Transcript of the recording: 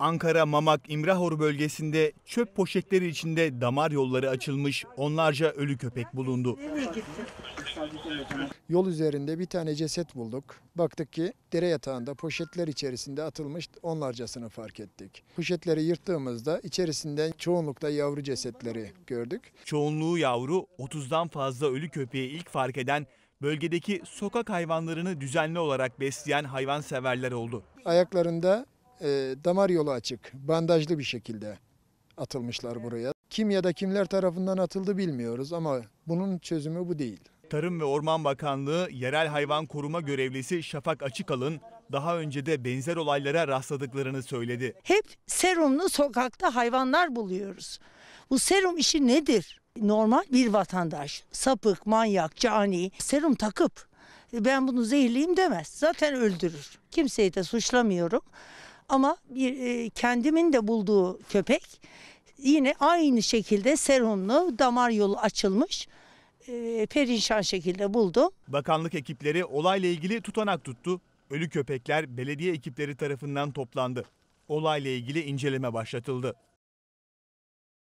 Ankara Mamak İmrahor bölgesinde çöp poşetleri içinde damar yolları açılmış onlarca ölü köpek bulundu. Yol üzerinde bir tane ceset bulduk. Baktık ki dere yatağında poşetler içerisinde atılmış onlarcasını fark ettik. Poşetleri yırttığımızda içerisinden çoğunlukta yavru cesetleri gördük. Çoğunluğu yavru 30'dan fazla ölü köpeği ilk fark eden bölgedeki sokak hayvanlarını düzenli olarak besleyen hayvanseverler oldu. Ayaklarında e, damar yolu açık, bandajlı bir şekilde atılmışlar buraya. Kim ya da kimler tarafından atıldı bilmiyoruz ama bunun çözümü bu değil. Tarım ve Orman Bakanlığı yerel hayvan koruma görevlisi Şafak Açıkal'ın daha önce de benzer olaylara rastladıklarını söyledi. Hep serumlu sokakta hayvanlar buluyoruz. Bu serum işi nedir? Normal bir vatandaş, sapık, manyak, cani serum takıp e, ben bunu zehirleyeyim demez. Zaten öldürür. Kimseyi de suçlamıyorum. Ama bir e, kendimin de bulduğu köpek yine aynı şekilde serumlu damar yolu açılmış e, perişan şekilde buldu. Bakanlık ekipleri olayla ilgili tutanak tuttu. Ölü köpekler belediye ekipleri tarafından toplandı. Olayla ilgili inceleme başlatıldı.